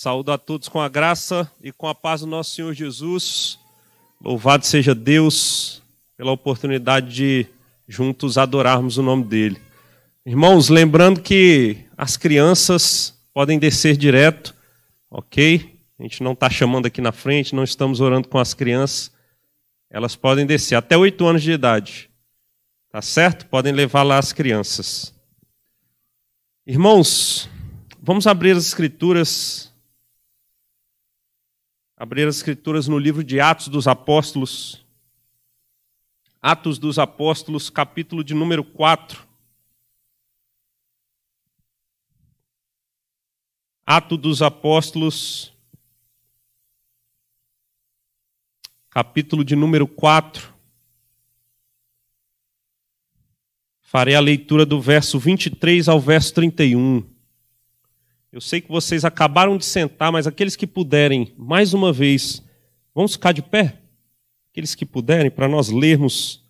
Saúdo a todos com a graça e com a paz do nosso Senhor Jesus. Louvado seja Deus pela oportunidade de juntos adorarmos o nome dele. Irmãos, lembrando que as crianças podem descer direto, ok? A gente não está chamando aqui na frente, não estamos orando com as crianças. Elas podem descer até oito anos de idade, tá certo? Podem levar lá as crianças. Irmãos, Vamos abrir as Escrituras abrir as Escrituras no livro de Atos dos Apóstolos. Atos dos Apóstolos, capítulo de número 4. Atos dos Apóstolos, capítulo de número 4. Farei a leitura do verso 23 ao verso 31. Eu sei que vocês acabaram de sentar, mas aqueles que puderem, mais uma vez, vamos ficar de pé? Aqueles que puderem, para nós lermos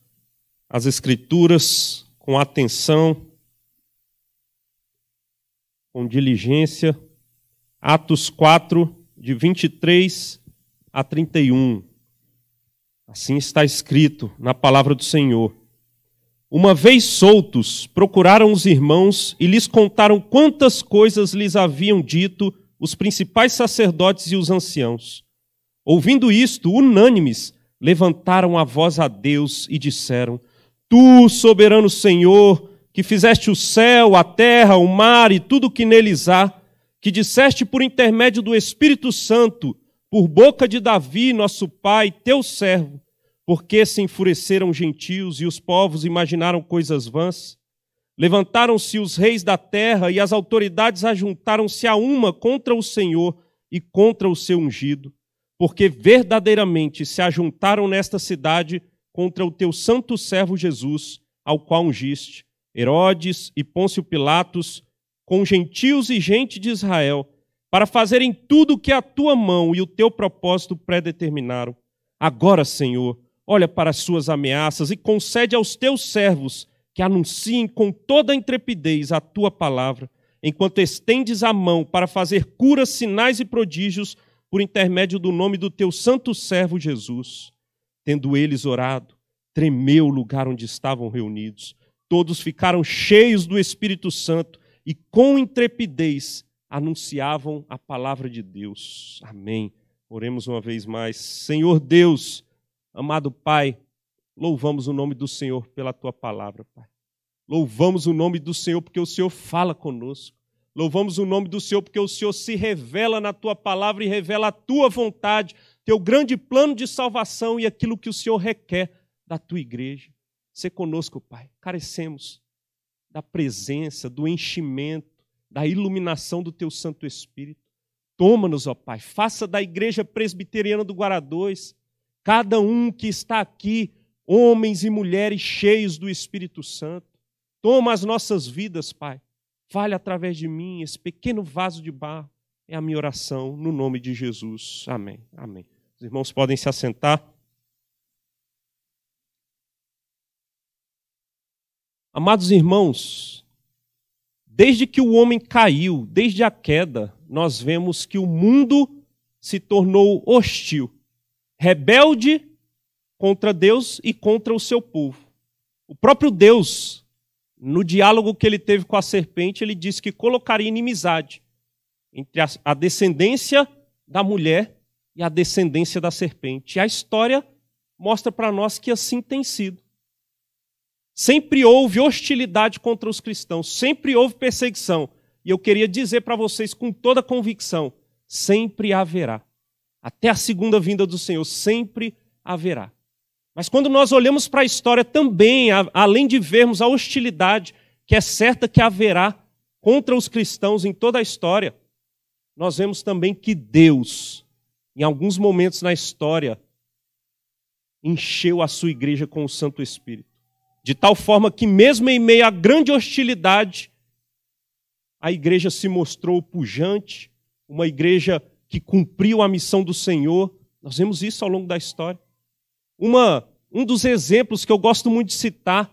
as Escrituras com atenção, com diligência. Atos 4, de 23 a 31. Assim está escrito na palavra do Senhor. Uma vez soltos, procuraram os irmãos e lhes contaram quantas coisas lhes haviam dito os principais sacerdotes e os anciãos. Ouvindo isto, unânimes, levantaram a voz a Deus e disseram: Tu, soberano Senhor, que fizeste o céu, a terra, o mar e tudo o que neles há, que disseste por intermédio do Espírito Santo, por boca de Davi, nosso pai, teu servo, porque se enfureceram gentios e os povos imaginaram coisas vãs? Levantaram-se os reis da terra e as autoridades ajuntaram-se a uma contra o Senhor e contra o seu ungido, porque verdadeiramente se ajuntaram nesta cidade contra o teu santo servo Jesus, ao qual ungiste, Herodes e Pôncio Pilatos, com gentios e gente de Israel, para fazerem tudo o que a tua mão e o teu propósito predeterminaram. Agora, Senhor, olha para as suas ameaças e concede aos teus servos que anunciem com toda a intrepidez a tua palavra, enquanto estendes a mão para fazer curas, sinais e prodígios por intermédio do nome do teu santo servo Jesus. Tendo eles orado, tremeu o lugar onde estavam reunidos. Todos ficaram cheios do Espírito Santo e com intrepidez anunciavam a palavra de Deus. Amém. Oremos uma vez mais. Senhor Deus, Amado Pai, louvamos o nome do Senhor pela tua palavra, Pai. Louvamos o nome do Senhor porque o Senhor fala conosco. Louvamos o nome do Senhor porque o Senhor se revela na tua palavra e revela a tua vontade, teu grande plano de salvação e aquilo que o Senhor requer da tua igreja. Ser conosco, Pai. Carecemos da presença, do enchimento, da iluminação do teu Santo Espírito. Toma-nos, ó Pai. Faça da Igreja Presbiteriana do Guará cada um que está aqui, homens e mulheres cheios do Espírito Santo. Toma as nossas vidas, Pai. Fale através de mim, esse pequeno vaso de barro. É a minha oração, no nome de Jesus. Amém. Amém. Os irmãos podem se assentar. Amados irmãos, desde que o homem caiu, desde a queda, nós vemos que o mundo se tornou hostil rebelde contra Deus e contra o seu povo. O próprio Deus, no diálogo que ele teve com a serpente, ele disse que colocaria inimizade entre a descendência da mulher e a descendência da serpente. E a história mostra para nós que assim tem sido. Sempre houve hostilidade contra os cristãos, sempre houve perseguição. E eu queria dizer para vocês com toda convicção: sempre haverá até a segunda vinda do Senhor, sempre haverá. Mas quando nós olhamos para a história também, além de vermos a hostilidade que é certa que haverá contra os cristãos em toda a história, nós vemos também que Deus, em alguns momentos na história, encheu a sua igreja com o Santo Espírito. De tal forma que, mesmo em meio à grande hostilidade, a igreja se mostrou pujante, uma igreja que cumpriu a missão do Senhor. Nós vemos isso ao longo da história. Uma, um dos exemplos que eu gosto muito de citar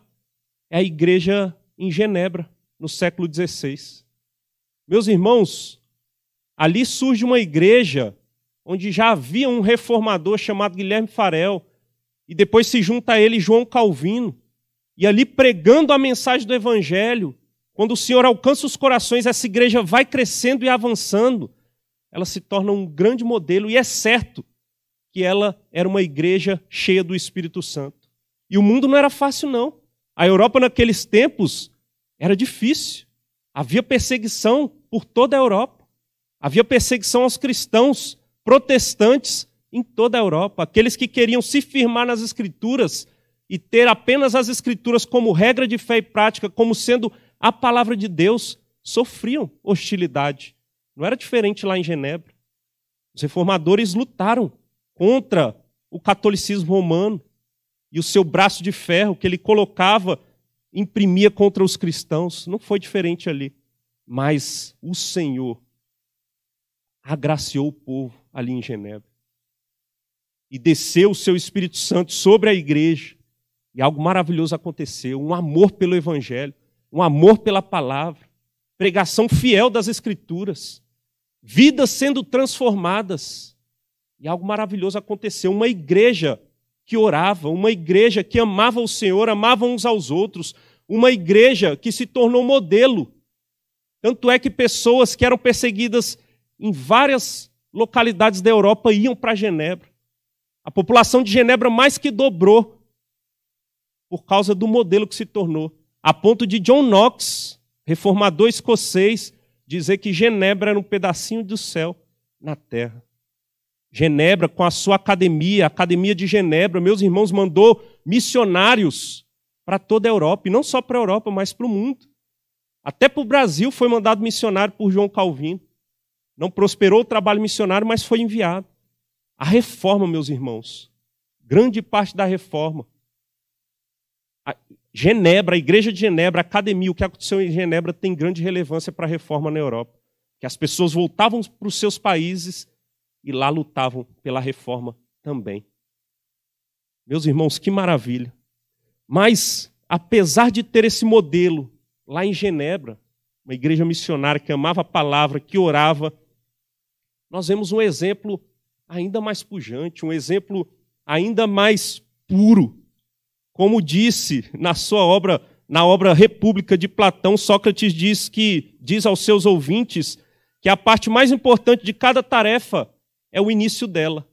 é a igreja em Genebra, no século XVI. Meus irmãos, ali surge uma igreja onde já havia um reformador chamado Guilherme Farel, e depois se junta a ele João Calvino, e ali pregando a mensagem do Evangelho, quando o Senhor alcança os corações, essa igreja vai crescendo e avançando, ela se torna um grande modelo e é certo que ela era uma igreja cheia do Espírito Santo. E o mundo não era fácil, não. A Europa naqueles tempos era difícil. Havia perseguição por toda a Europa. Havia perseguição aos cristãos protestantes em toda a Europa. Aqueles que queriam se firmar nas Escrituras e ter apenas as Escrituras como regra de fé e prática, como sendo a palavra de Deus, sofriam hostilidade. Não era diferente lá em Genebra. Os reformadores lutaram contra o catolicismo romano e o seu braço de ferro que ele colocava, imprimia contra os cristãos. Não foi diferente ali. Mas o Senhor agraciou o povo ali em Genebra e desceu o seu Espírito Santo sobre a igreja. E algo maravilhoso aconteceu: um amor pelo Evangelho, um amor pela palavra, pregação fiel das Escrituras vidas sendo transformadas. E algo maravilhoso aconteceu. Uma igreja que orava, uma igreja que amava o Senhor, amava uns aos outros, uma igreja que se tornou modelo. Tanto é que pessoas que eram perseguidas em várias localidades da Europa iam para Genebra. A população de Genebra mais que dobrou por causa do modelo que se tornou, a ponto de John Knox, reformador escocês, dizer que Genebra era um pedacinho do céu na terra. Genebra, com a sua academia, a Academia de Genebra, meus irmãos, mandou missionários para toda a Europa, e não só para a Europa, mas para o mundo. Até para o Brasil foi mandado missionário por João Calvino. Não prosperou o trabalho missionário, mas foi enviado. A reforma, meus irmãos, grande parte da reforma Genebra, a igreja de Genebra, a academia, o que aconteceu em Genebra tem grande relevância para a reforma na Europa. Que as pessoas voltavam para os seus países e lá lutavam pela reforma também. Meus irmãos, que maravilha. Mas, apesar de ter esse modelo lá em Genebra, uma igreja missionária que amava a palavra, que orava, nós vemos um exemplo ainda mais pujante, um exemplo ainda mais puro como disse na sua obra, na obra República de Platão, Sócrates diz que diz aos seus ouvintes que a parte mais importante de cada tarefa é o início dela.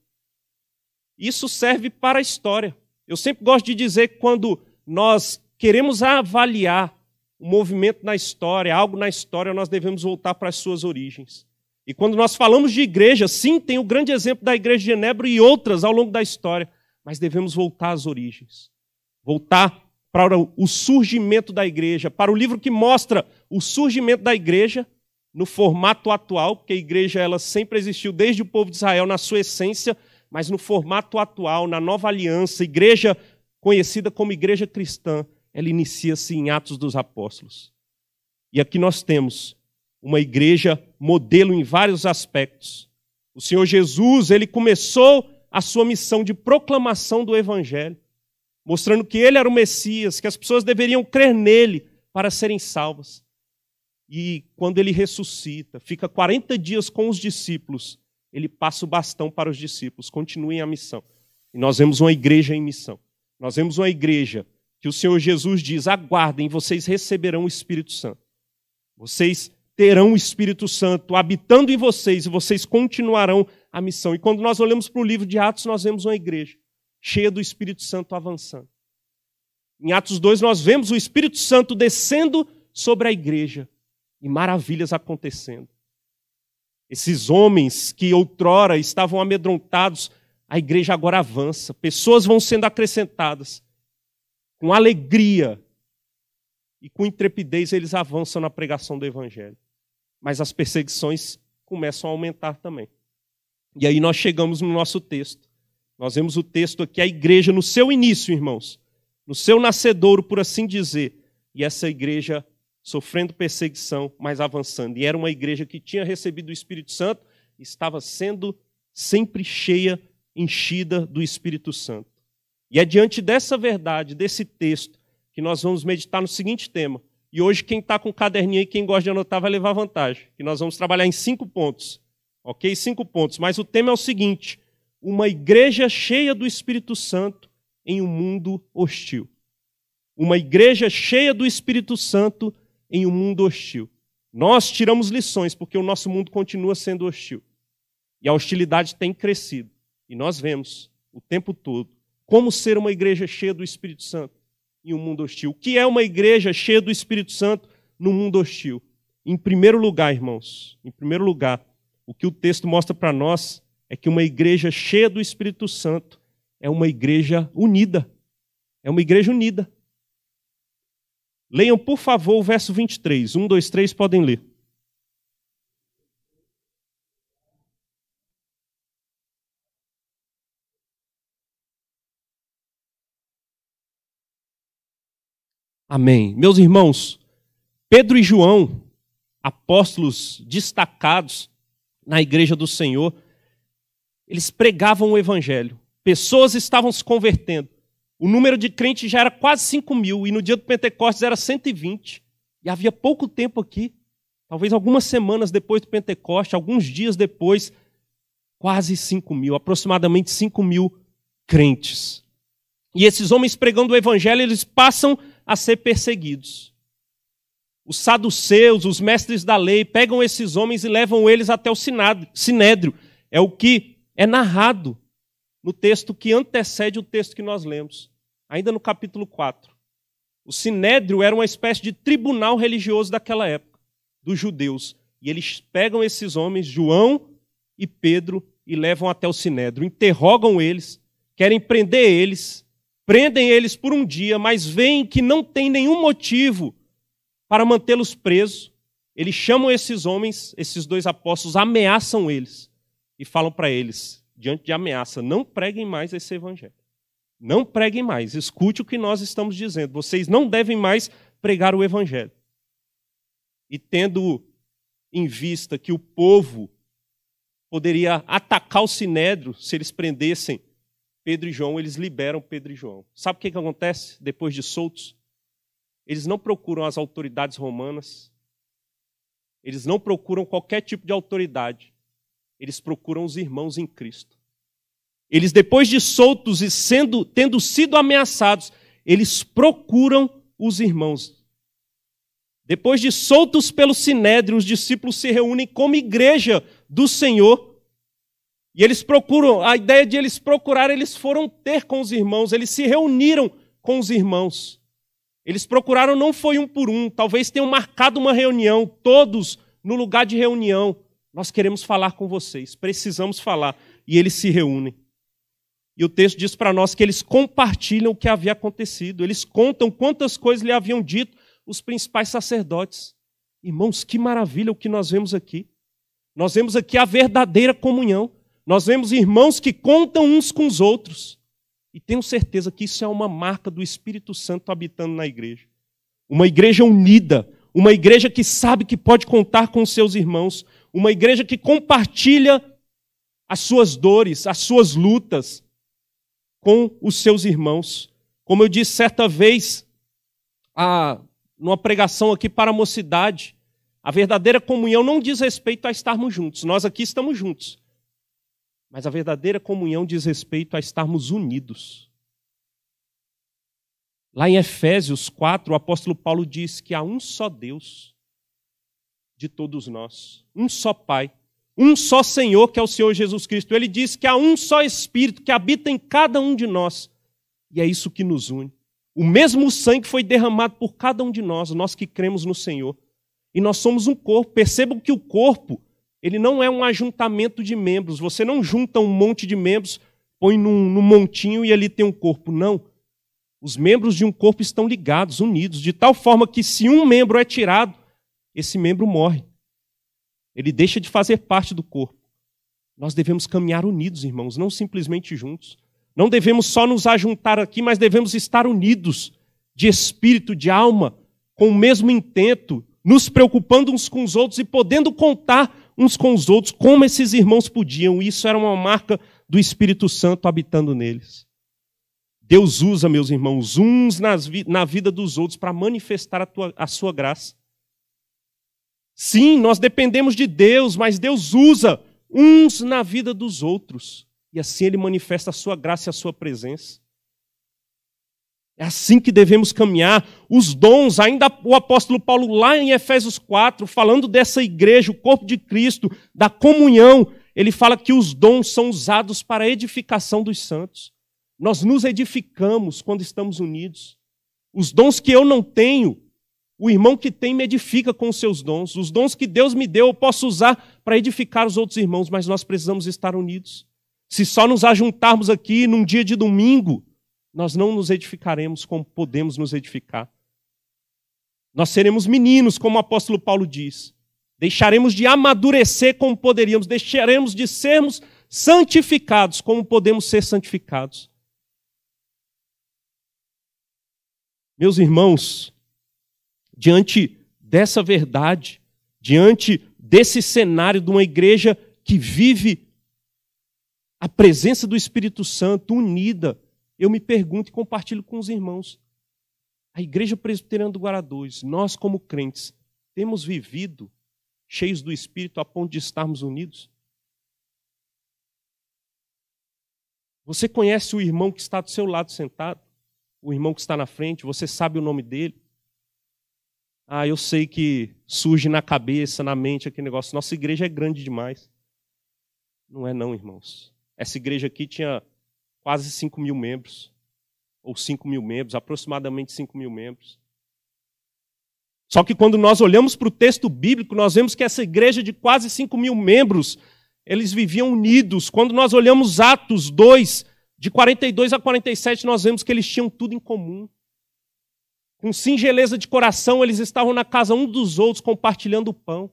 Isso serve para a história. Eu sempre gosto de dizer que quando nós queremos avaliar um movimento na história, algo na história, nós devemos voltar para as suas origens. E quando nós falamos de igreja, sim, tem o grande exemplo da igreja de Genebra e outras ao longo da história, mas devemos voltar às origens voltar para o surgimento da igreja, para o livro que mostra o surgimento da igreja no formato atual, porque a igreja ela sempre existiu desde o povo de Israel na sua essência, mas no formato atual, na nova aliança, igreja conhecida como igreja cristã, ela inicia-se em Atos dos Apóstolos. E aqui nós temos uma igreja modelo em vários aspectos. O Senhor Jesus, ele começou a sua missão de proclamação do evangelho mostrando que ele era o Messias, que as pessoas deveriam crer nele para serem salvas. E quando ele ressuscita, fica 40 dias com os discípulos, ele passa o bastão para os discípulos, continuem a missão. E nós vemos uma igreja em missão. Nós vemos uma igreja que o Senhor Jesus diz: aguardem, vocês receberão o Espírito Santo. Vocês terão o Espírito Santo habitando em vocês e vocês continuarão a missão. E quando nós olhamos para o livro de Atos, nós vemos uma igreja cheia do Espírito Santo avançando. Em Atos 2, nós vemos o Espírito Santo descendo sobre a igreja e maravilhas acontecendo. Esses homens que outrora estavam amedrontados, a igreja agora avança, pessoas vão sendo acrescentadas. Com alegria e com intrepidez, eles avançam na pregação do Evangelho. Mas as perseguições começam a aumentar também. E aí nós chegamos no nosso texto. Nós vemos o texto aqui, a igreja no seu início, irmãos, no seu nascedouro, por assim dizer, e essa igreja sofrendo perseguição, mas avançando. E era uma igreja que tinha recebido o Espírito Santo, estava sendo sempre cheia, enchida do Espírito Santo. E é diante dessa verdade, desse texto, que nós vamos meditar no seguinte tema. E hoje, quem está com caderninho e quem gosta de anotar vai levar vantagem, que nós vamos trabalhar em cinco pontos. Ok? Cinco pontos. Mas o tema é o seguinte: uma igreja cheia do Espírito Santo em um mundo hostil. Uma igreja cheia do Espírito Santo em um mundo hostil. Nós tiramos lições porque o nosso mundo continua sendo hostil. E a hostilidade tem crescido. E nós vemos o tempo todo como ser uma igreja cheia do Espírito Santo em um mundo hostil. O que é uma igreja cheia do Espírito Santo no mundo hostil? Em primeiro lugar, irmãos, em primeiro lugar, o que o texto mostra para nós é que uma igreja cheia do Espírito Santo é uma igreja unida. É uma igreja unida. Leiam, por favor, o verso 23. 1, 2, 3, podem ler. Amém. Meus irmãos, Pedro e João, apóstolos destacados na igreja do Senhor, eles pregavam o evangelho. Pessoas estavam se convertendo. O número de crentes já era quase 5 mil, e no dia do Pentecostes era 120. E havia pouco tempo aqui, talvez algumas semanas depois do Pentecostes, alguns dias depois, quase 5 mil, aproximadamente 5 mil crentes. E esses homens pregando o evangelho, eles passam a ser perseguidos. Os saduceus, os mestres da lei, pegam esses homens e levam eles até o sinédrio. É o que é narrado no texto que antecede o texto que nós lemos, ainda no capítulo 4. O sinédrio era uma espécie de tribunal religioso daquela época, dos judeus. E eles pegam esses homens, João e Pedro, e levam até o sinédrio, interrogam eles, querem prender eles, prendem eles por um dia, mas veem que não tem nenhum motivo para mantê-los presos. Eles chamam esses homens, esses dois apóstolos, ameaçam eles e falam para eles, diante de ameaça, não preguem mais esse evangelho. Não preguem mais, escute o que nós estamos dizendo. Vocês não devem mais pregar o evangelho. E tendo em vista que o povo poderia atacar o sinédrio se eles prendessem Pedro e João, eles liberam Pedro e João. Sabe o que, que acontece depois de soltos? Eles não procuram as autoridades romanas, eles não procuram qualquer tipo de autoridade. Eles procuram os irmãos em Cristo. Eles, depois de soltos e sendo, tendo sido ameaçados, eles procuram os irmãos. Depois de soltos pelo sinédrio, os discípulos se reúnem como igreja do Senhor. E eles procuram, a ideia de eles procurar, eles foram ter com os irmãos, eles se reuniram com os irmãos. Eles procuraram não foi um por um, talvez tenham marcado uma reunião, todos no lugar de reunião. Nós queremos falar com vocês, precisamos falar. E eles se reúnem. E o texto diz para nós que eles compartilham o que havia acontecido, eles contam quantas coisas lhe haviam dito os principais sacerdotes. Irmãos, que maravilha o que nós vemos aqui. Nós vemos aqui a verdadeira comunhão. Nós vemos irmãos que contam uns com os outros. E tenho certeza que isso é uma marca do Espírito Santo habitando na igreja. Uma igreja unida, uma igreja que sabe que pode contar com seus irmãos, uma igreja que compartilha as suas dores, as suas lutas com os seus irmãos. Como eu disse certa vez, a, numa pregação aqui para a mocidade, a verdadeira comunhão não diz respeito a estarmos juntos, nós aqui estamos juntos. Mas a verdadeira comunhão diz respeito a estarmos unidos. Lá em Efésios 4, o apóstolo Paulo diz que há um só Deus de todos nós. Um só Pai, um só Senhor, que é o Senhor Jesus Cristo. Ele diz que há um só Espírito que habita em cada um de nós. E é isso que nos une. O mesmo sangue foi derramado por cada um de nós, nós que cremos no Senhor. E nós somos um corpo. Percebam que o corpo, ele não é um ajuntamento de membros. Você não junta um monte de membros, põe num, num montinho e ali tem um corpo. Não. Os membros de um corpo estão ligados, unidos, de tal forma que se um membro é tirado, esse membro morre. Ele deixa de fazer parte do corpo. Nós devemos caminhar unidos, irmãos, não simplesmente juntos. Não devemos só nos ajuntar aqui, mas devemos estar unidos, de espírito, de alma, com o mesmo intento, nos preocupando uns com os outros e podendo contar uns com os outros como esses irmãos podiam. Isso era uma marca do Espírito Santo habitando neles. Deus usa, meus irmãos, uns vi na vida dos outros para manifestar a, tua, a sua graça. Sim, nós dependemos de Deus, mas Deus usa uns na vida dos outros. E assim ele manifesta a sua graça e a sua presença. É assim que devemos caminhar. Os dons, ainda o apóstolo Paulo, lá em Efésios 4, falando dessa igreja, o corpo de Cristo, da comunhão, ele fala que os dons são usados para a edificação dos santos. Nós nos edificamos quando estamos unidos. Os dons que eu não tenho, o irmão que tem me edifica com os seus dons. Os dons que Deus me deu eu posso usar para edificar os outros irmãos, mas nós precisamos estar unidos. Se só nos ajuntarmos aqui num dia de domingo, nós não nos edificaremos como podemos nos edificar. Nós seremos meninos, como o apóstolo Paulo diz. Deixaremos de amadurecer como poderíamos, deixaremos de sermos santificados como podemos ser santificados. Meus irmãos, diante dessa verdade, diante desse cenário de uma igreja que vive a presença do Espírito Santo unida, eu me pergunto e compartilho com os irmãos. A Igreja Presbiteriana do Guaradois, nós como crentes, temos vivido cheios do Espírito a ponto de estarmos unidos? Você conhece o irmão que está do seu lado sentado, o irmão que está na frente, você sabe o nome dele, ah, eu sei que surge na cabeça, na mente aquele negócio. Nossa igreja é grande demais. Não é, não, irmãos. Essa igreja aqui tinha quase 5 mil membros, ou 5 mil membros, aproximadamente 5 mil membros. Só que quando nós olhamos para o texto bíblico, nós vemos que essa igreja de quase 5 mil membros, eles viviam unidos. Quando nós olhamos Atos 2, de 42 a 47, nós vemos que eles tinham tudo em comum com singeleza de coração, eles estavam na casa um dos outros compartilhando o pão.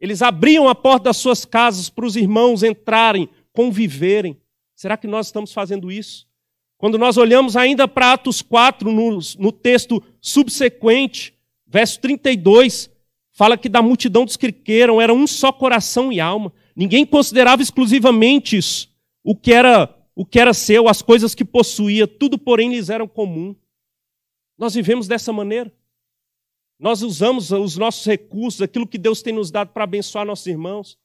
Eles abriam a porta das suas casas para os irmãos entrarem, conviverem. Será que nós estamos fazendo isso? Quando nós olhamos ainda para Atos 4, no, no texto subsequente, verso 32, fala que da multidão dos que queiram era um só coração e alma. Ninguém considerava exclusivamente isso, o que era o que era seu, as coisas que possuía, tudo porém lhes eram comum. Nós vivemos dessa maneira. Nós usamos os nossos recursos, aquilo que Deus tem nos dado para abençoar nossos irmãos,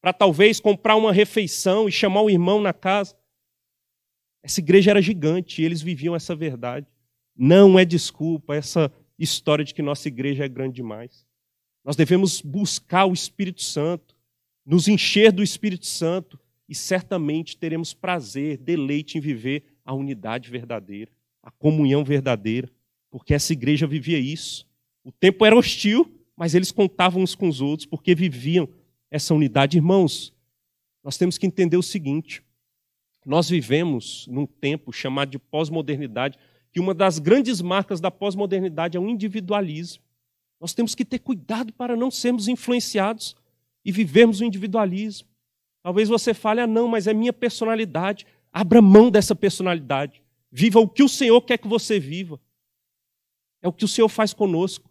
para talvez comprar uma refeição e chamar o irmão na casa. Essa igreja era gigante e eles viviam essa verdade. Não é desculpa essa história de que nossa igreja é grande demais. Nós devemos buscar o Espírito Santo, nos encher do Espírito Santo e certamente teremos prazer, deleite em viver a unidade verdadeira, a comunhão verdadeira porque essa igreja vivia isso. O tempo era hostil, mas eles contavam uns com os outros porque viviam essa unidade. Irmãos, nós temos que entender o seguinte: nós vivemos num tempo chamado de pós-modernidade, que uma das grandes marcas da pós-modernidade é o individualismo. Nós temos que ter cuidado para não sermos influenciados e vivermos o individualismo. Talvez você fale, ah, não, mas é minha personalidade. Abra mão dessa personalidade. Viva o que o Senhor quer que você viva. É o que o Senhor faz conosco.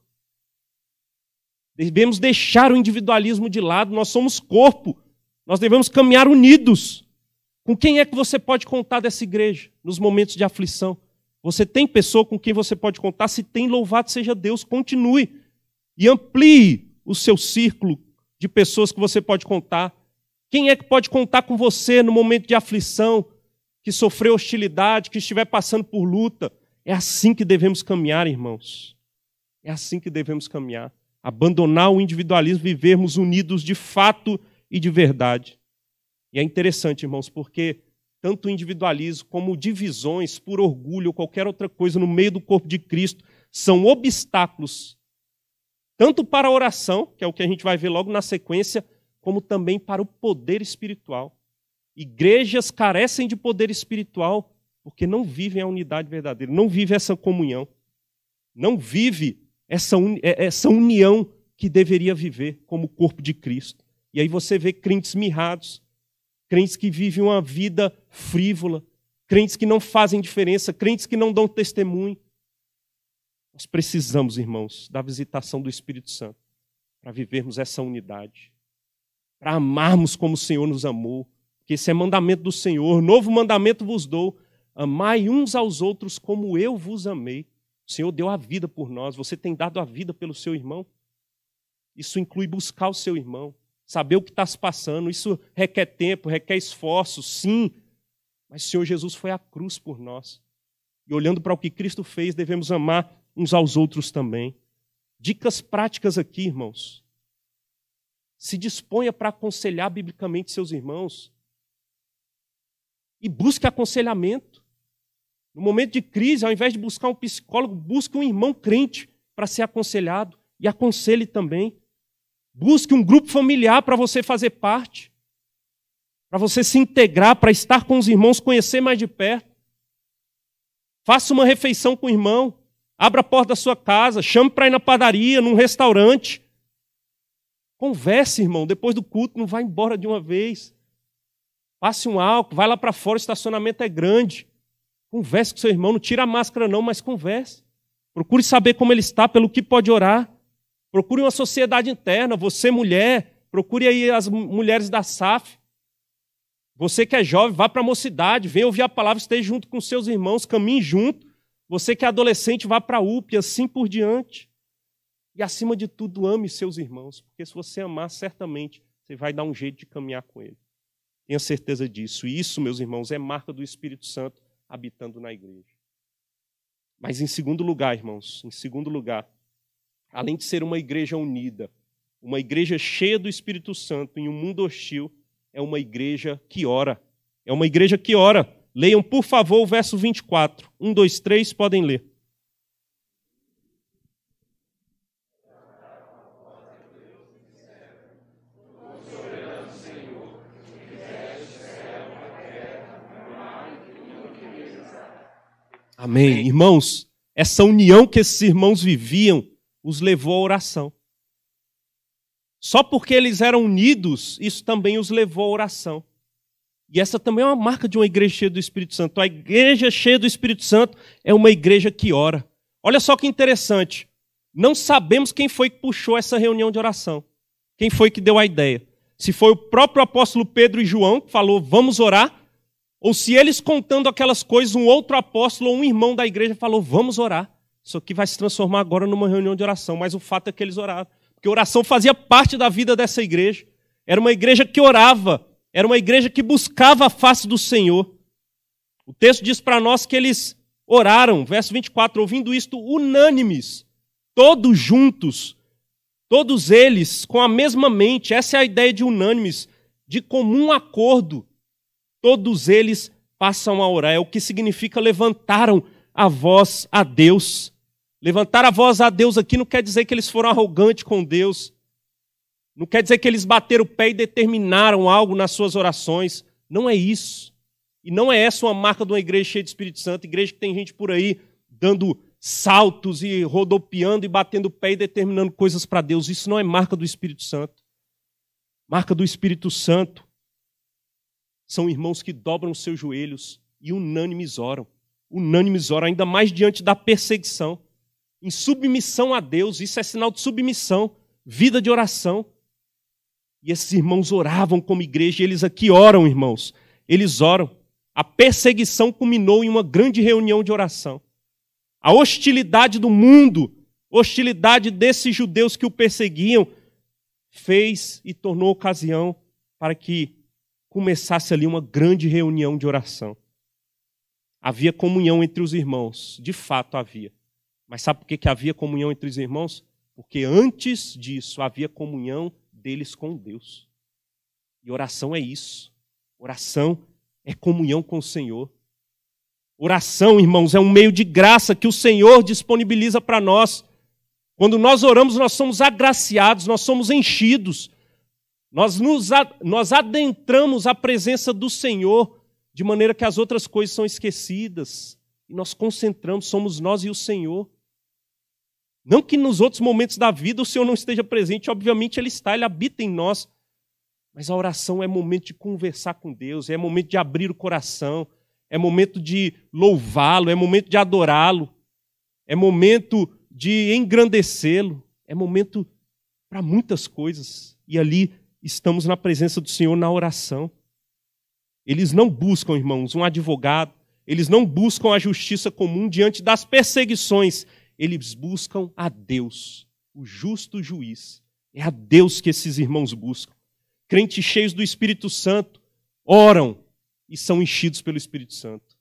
Devemos deixar o individualismo de lado, nós somos corpo, nós devemos caminhar unidos. Com quem é que você pode contar dessa igreja nos momentos de aflição? Você tem pessoa com quem você pode contar? Se tem, louvado seja Deus, continue e amplie o seu círculo de pessoas que você pode contar. Quem é que pode contar com você no momento de aflição, que sofreu hostilidade, que estiver passando por luta? É assim que devemos caminhar, irmãos. É assim que devemos caminhar. Abandonar o individualismo, vivermos unidos de fato e de verdade. E é interessante, irmãos, porque tanto o individualismo como divisões por orgulho ou qualquer outra coisa no meio do corpo de Cristo são obstáculos, tanto para a oração, que é o que a gente vai ver logo na sequência, como também para o poder espiritual. Igrejas carecem de poder espiritual porque não vivem a unidade verdadeira, não vivem essa comunhão, não vive essa, é, essa união que deveria viver como corpo de Cristo. E aí você vê crentes mirrados, crentes que vivem uma vida frívola, crentes que não fazem diferença, crentes que não dão testemunho. Nós precisamos, irmãos, da visitação do Espírito Santo para vivermos essa unidade, para amarmos como o Senhor nos amou, porque esse é mandamento do Senhor. Novo mandamento vos dou, Amai uns aos outros como eu vos amei. O Senhor deu a vida por nós, você tem dado a vida pelo seu irmão. Isso inclui buscar o seu irmão, saber o que está se passando. Isso requer tempo, requer esforço, sim. Mas o Senhor Jesus foi à cruz por nós. E olhando para o que Cristo fez, devemos amar uns aos outros também. Dicas práticas aqui, irmãos. Se disponha para aconselhar biblicamente seus irmãos. E busque aconselhamento. No momento de crise, ao invés de buscar um psicólogo, busque um irmão crente para ser aconselhado e aconselhe também. Busque um grupo familiar para você fazer parte, para você se integrar, para estar com os irmãos, conhecer mais de perto. Faça uma refeição com o irmão, abra a porta da sua casa, chame para ir na padaria, num restaurante. Converse, irmão, depois do culto, não vá embora de uma vez. Passe um álcool, vai lá para fora, o estacionamento é grande. Converse com seu irmão, não tira a máscara não, mas converse. Procure saber como ele está, pelo que pode orar. Procure uma sociedade interna, você mulher, procure aí as mulheres da SAF. Você que é jovem, vá para a mocidade, venha ouvir a palavra, esteja junto com seus irmãos, caminhe junto. Você que é adolescente, vá para a UP, assim por diante. E acima de tudo, ame seus irmãos, porque se você amar, certamente você vai dar um jeito de caminhar com ele. Tenha certeza disso. E isso, meus irmãos, é marca do Espírito Santo habitando na igreja. Mas em segundo lugar, irmãos, em segundo lugar, além de ser uma igreja unida, uma igreja cheia do Espírito Santo em um mundo hostil, é uma igreja que ora. É uma igreja que ora. Leiam, por favor, o verso 24. 1, 2, 3, podem ler. Amém. Irmãos, essa união que esses irmãos viviam os levou à oração. Só porque eles eram unidos, isso também os levou à oração. E essa também é uma marca de uma igreja cheia do Espírito Santo. A igreja cheia do Espírito Santo é uma igreja que ora. Olha só que interessante. Não sabemos quem foi que puxou essa reunião de oração. Quem foi que deu a ideia? Se foi o próprio apóstolo Pedro e João que falou, vamos orar, ou se eles contando aquelas coisas, um outro apóstolo ou um irmão da igreja falou: vamos orar. Isso aqui vai se transformar agora numa reunião de oração. Mas o fato é que eles oraram. Porque oração fazia parte da vida dessa igreja. Era uma igreja que orava. Era uma igreja que buscava a face do Senhor. O texto diz para nós que eles oraram, verso 24, ouvindo isto unânimes, todos juntos, todos eles com a mesma mente. Essa é a ideia de unânimes, de comum acordo todos eles passam a orar. É o que significa levantaram a voz a Deus. Levantar a voz a Deus aqui não quer dizer que eles foram arrogantes com Deus. Não quer dizer que eles bateram o pé e determinaram algo nas suas orações. Não é isso. E não é essa uma marca de uma igreja cheia de Espírito Santo, igreja que tem gente por aí dando saltos e rodopiando e batendo o pé e determinando coisas para Deus. Isso não é marca do Espírito Santo. Marca do Espírito Santo são irmãos que dobram seus joelhos e unânimes oram. Unânimes oram, ainda mais diante da perseguição. Em submissão a Deus, isso é sinal de submissão, vida de oração. E esses irmãos oravam como igreja, e eles aqui oram, irmãos. Eles oram. A perseguição culminou em uma grande reunião de oração. A hostilidade do mundo, hostilidade desses judeus que o perseguiam, fez e tornou ocasião para que começasse ali uma grande reunião de oração. Havia comunhão entre os irmãos, de fato havia. Mas sabe por que, que havia comunhão entre os irmãos? Porque antes disso havia comunhão deles com Deus. E oração é isso. Oração é comunhão com o Senhor. Oração, irmãos, é um meio de graça que o Senhor disponibiliza para nós. Quando nós oramos, nós somos agraciados, nós somos enchidos, nós, nos, nós adentramos a presença do Senhor de maneira que as outras coisas são esquecidas. E nós concentramos, somos nós e o Senhor. Não que nos outros momentos da vida o Senhor não esteja presente, obviamente Ele está, Ele habita em nós. Mas a oração é momento de conversar com Deus, é momento de abrir o coração, é momento de louvá-lo, é momento de adorá-lo, é momento de engrandecê-lo, é momento para muitas coisas. E ali estamos na presença do Senhor na oração. Eles não buscam, irmãos, um advogado, eles não buscam a justiça comum diante das perseguições, eles buscam a Deus, o justo juiz. É a Deus que esses irmãos buscam. Crentes cheios do Espírito Santo oram e são enchidos pelo Espírito Santo.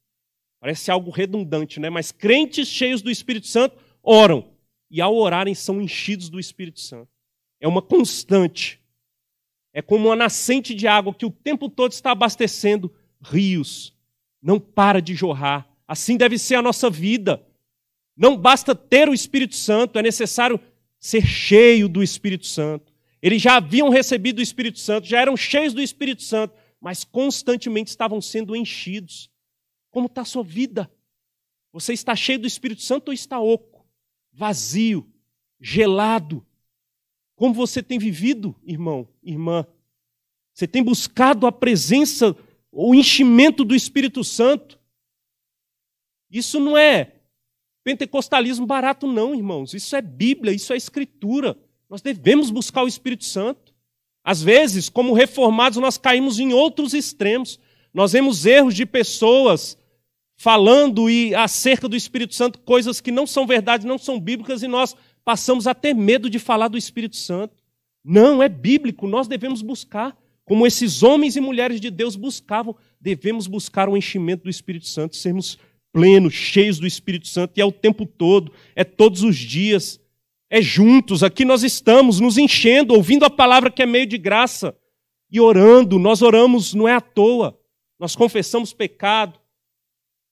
Parece algo redundante, né? Mas crentes cheios do Espírito Santo oram e ao orarem são enchidos do Espírito Santo. É uma constante é como uma nascente de água que o tempo todo está abastecendo rios. Não para de jorrar. Assim deve ser a nossa vida. Não basta ter o Espírito Santo, é necessário ser cheio do Espírito Santo. Eles já haviam recebido o Espírito Santo, já eram cheios do Espírito Santo, mas constantemente estavam sendo enchidos. Como está a sua vida? Você está cheio do Espírito Santo ou está oco, vazio, gelado, como você tem vivido, irmão, irmã? Você tem buscado a presença, o enchimento do Espírito Santo? Isso não é pentecostalismo barato, não, irmãos. Isso é Bíblia, isso é Escritura. Nós devemos buscar o Espírito Santo. Às vezes, como reformados, nós caímos em outros extremos. Nós vemos erros de pessoas falando e acerca do Espírito Santo coisas que não são verdade, não são bíblicas, e nós passamos a ter medo de falar do Espírito Santo. Não, é bíblico, nós devemos buscar, como esses homens e mulheres de Deus buscavam, devemos buscar o enchimento do Espírito Santo, sermos plenos, cheios do Espírito Santo, e é o tempo todo, é todos os dias, é juntos, aqui nós estamos nos enchendo, ouvindo a palavra que é meio de graça e orando. Nós oramos não é à toa, nós confessamos pecado,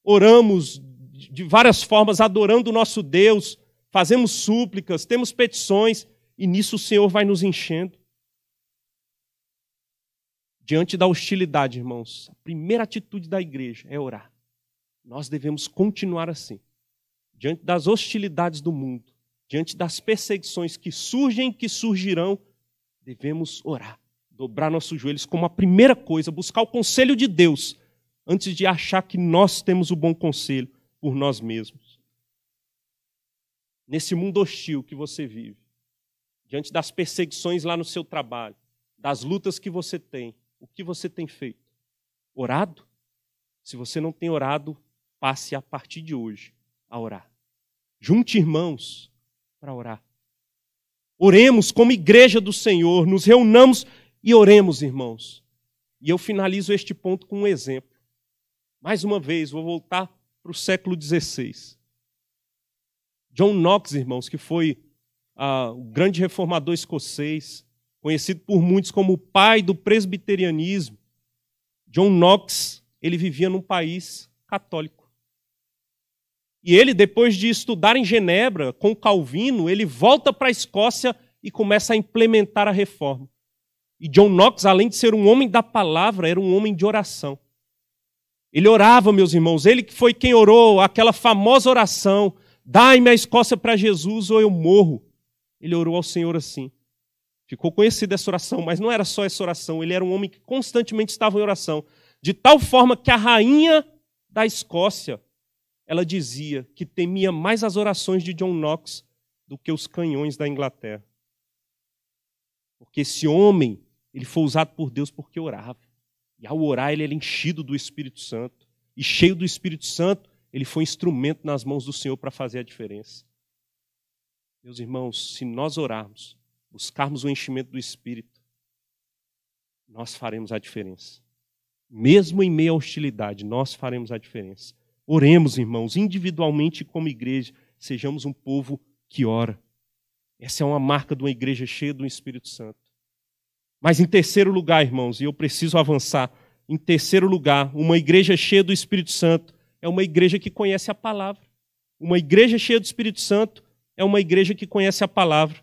oramos de várias formas, adorando o nosso Deus, fazemos súplicas, temos petições, e nisso o Senhor vai nos enchendo. Diante da hostilidade, irmãos, a primeira atitude da igreja é orar. Nós devemos continuar assim. Diante das hostilidades do mundo, diante das perseguições que surgem e que surgirão, devemos orar, dobrar nossos joelhos como a primeira coisa, buscar o conselho de Deus, antes de achar que nós temos o bom conselho por nós mesmos nesse mundo hostil que você vive, diante das perseguições lá no seu trabalho, das lutas que você tem, o que você tem feito? Orado? Se você não tem orado, passe a partir de hoje a orar. Junte irmãos para orar. Oremos como igreja do Senhor, nos reunamos e oremos, irmãos. E eu finalizo este ponto com um exemplo. Mais uma vez, vou voltar para o século XVI. John Knox, irmãos, que foi ah, o grande reformador escocês, conhecido por muitos como o pai do presbiterianismo, John Knox, ele vivia num país católico. E ele, depois de estudar em Genebra com Calvino, ele volta para a Escócia e começa a implementar a reforma. E John Knox, além de ser um homem da palavra, era um homem de oração. Ele orava, meus irmãos, ele que foi quem orou aquela famosa oração Dai-me a Escócia para Jesus ou eu morro. Ele orou ao Senhor assim. Ficou conhecida essa oração, mas não era só essa oração. Ele era um homem que constantemente estava em oração. De tal forma que a rainha da Escócia, ela dizia que temia mais as orações de John Knox do que os canhões da Inglaterra. Porque esse homem, ele foi usado por Deus porque orava. E ao orar, ele era enchido do Espírito Santo. E cheio do Espírito Santo, ele foi instrumento nas mãos do Senhor para fazer a diferença. Meus irmãos, se nós orarmos, buscarmos o enchimento do Espírito, nós faremos a diferença. Mesmo em meio à hostilidade, nós faremos a diferença. Oremos, irmãos, individualmente como igreja, sejamos um povo que ora. Essa é uma marca de uma igreja cheia do Espírito Santo. Mas em terceiro lugar, irmãos, e eu preciso avançar, em terceiro lugar, uma igreja cheia do Espírito Santo é uma igreja que conhece a palavra. Uma igreja cheia do Espírito Santo é uma igreja que conhece a palavra.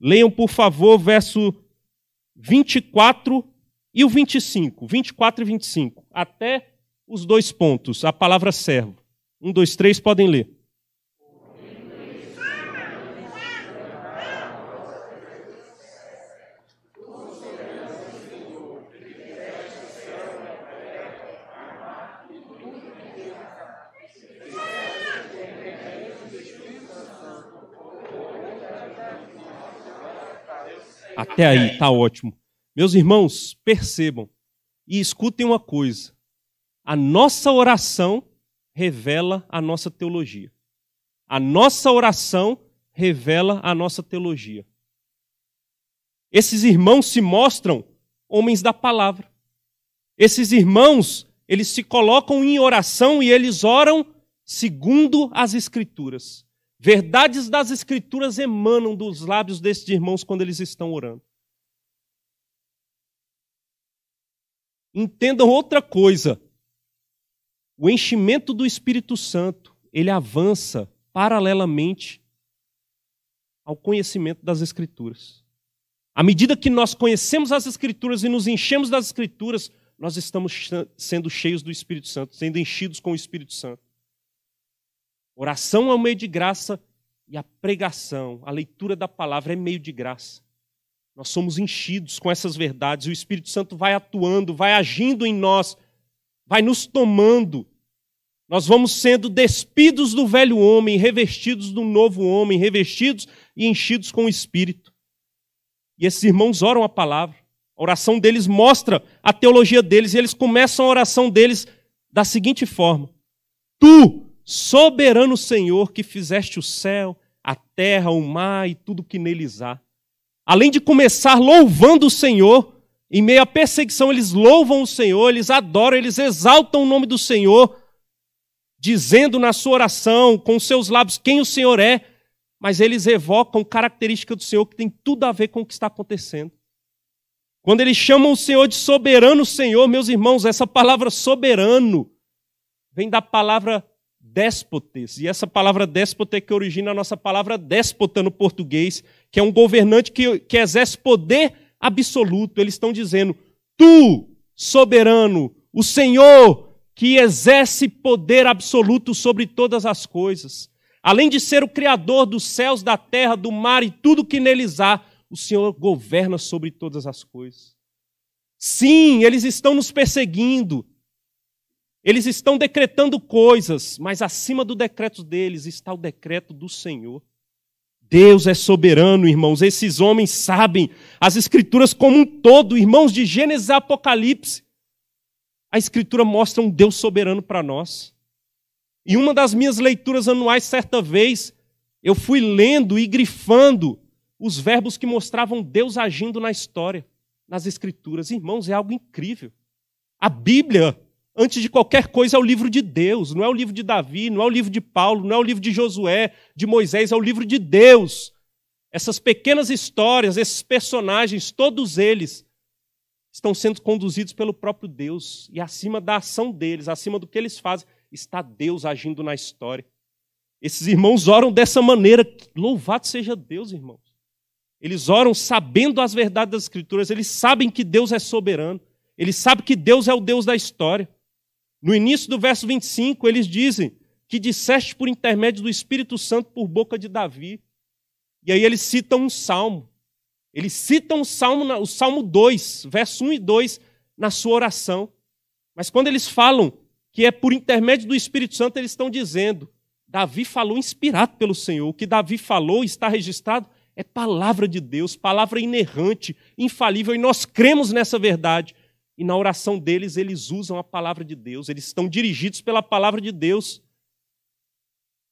Leiam, por favor, verso 24 e o 25. 24 e 25. Até os dois pontos, a palavra servo. Um, dois, três, podem ler. Até aí, está ótimo. Meus irmãos, percebam e escutem uma coisa: a nossa oração revela a nossa teologia. A nossa oração revela a nossa teologia. Esses irmãos se mostram homens da palavra. Esses irmãos, eles se colocam em oração e eles oram segundo as escrituras. Verdades das Escrituras emanam dos lábios desses irmãos quando eles estão orando. Entendam outra coisa. O enchimento do Espírito Santo, ele avança paralelamente ao conhecimento das Escrituras. À medida que nós conhecemos as Escrituras e nos enchemos das Escrituras, nós estamos sendo cheios do Espírito Santo, sendo enchidos com o Espírito Santo. Oração é um meio de graça e a pregação, a leitura da palavra é meio de graça. Nós somos enchidos com essas verdades, o Espírito Santo vai atuando, vai agindo em nós, vai nos tomando. Nós vamos sendo despidos do velho homem, revestidos do novo homem, revestidos e enchidos com o Espírito. E esses irmãos oram a palavra. A oração deles mostra a teologia deles, e eles começam a oração deles da seguinte forma: Tu, Soberano Senhor, que fizeste o céu, a terra, o mar e tudo que neles há. Além de começar louvando o Senhor, em meio à perseguição, eles louvam o Senhor, eles adoram, eles exaltam o nome do Senhor, dizendo na sua oração, com seus lábios, quem o Senhor é, mas eles evocam característica do Senhor que tem tudo a ver com o que está acontecendo. Quando eles chamam o Senhor de soberano Senhor, meus irmãos, essa palavra soberano vem da palavra déspotes. E essa palavra déspota é que origina a nossa palavra déspota no português, que é um governante que, que exerce poder absoluto. Eles estão dizendo: Tu, soberano, o Senhor que exerce poder absoluto sobre todas as coisas. Além de ser o criador dos céus, da terra, do mar e tudo que neles há, o Senhor governa sobre todas as coisas. Sim, eles estão nos perseguindo. Eles estão decretando coisas, mas acima do decreto deles está o decreto do Senhor. Deus é soberano, irmãos. Esses homens sabem as escrituras como um todo, irmãos, de Gênesis a Apocalipse. A escritura mostra um Deus soberano para nós. E uma das minhas leituras anuais, certa vez, eu fui lendo e grifando os verbos que mostravam Deus agindo na história, nas escrituras. Irmãos, é algo incrível. A Bíblia antes de qualquer coisa, é o livro de Deus, não é o livro de Davi, não é o livro de Paulo, não é o livro de Josué, de Moisés, é o livro de Deus. Essas pequenas histórias, esses personagens, todos eles estão sendo conduzidos pelo próprio Deus, e acima da ação deles, acima do que eles fazem, está Deus agindo na história. Esses irmãos oram dessa maneira, louvado seja Deus, irmãos. Eles oram sabendo as verdades das Escrituras, eles sabem que Deus é soberano, eles sabem que Deus é o Deus da história. No início do verso 25, eles dizem que disseste por intermédio do Espírito Santo por boca de Davi. E aí eles citam um salmo. Eles citam o salmo, o salmo 2, verso 1 e 2, na sua oração. Mas quando eles falam que é por intermédio do Espírito Santo, eles estão dizendo: Davi falou inspirado pelo Senhor. O que Davi falou está registrado é palavra de Deus, palavra inerrante, infalível, e nós cremos nessa verdade. E na oração deles, eles usam a palavra de Deus, eles estão dirigidos pela palavra de Deus.